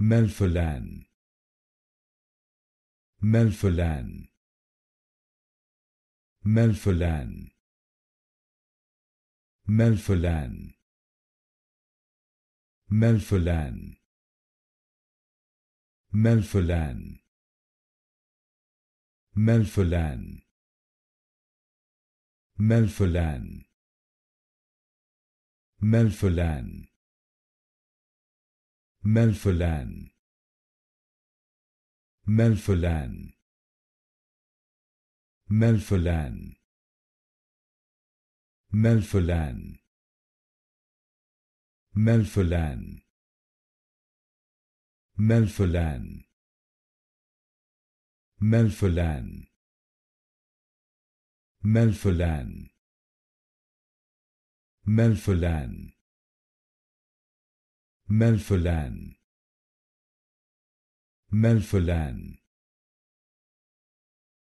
Melfulan. Melfulan. Melfulan. Melfulan. Melfulan. Melfulan. Melfulan. Melphalan Melphalan Melfulan. Melfulan. Melfulan. Melfulan. Melfulan. Melfulan. Melfulan. Melphalan Melphalan Melfulan. Melfulan.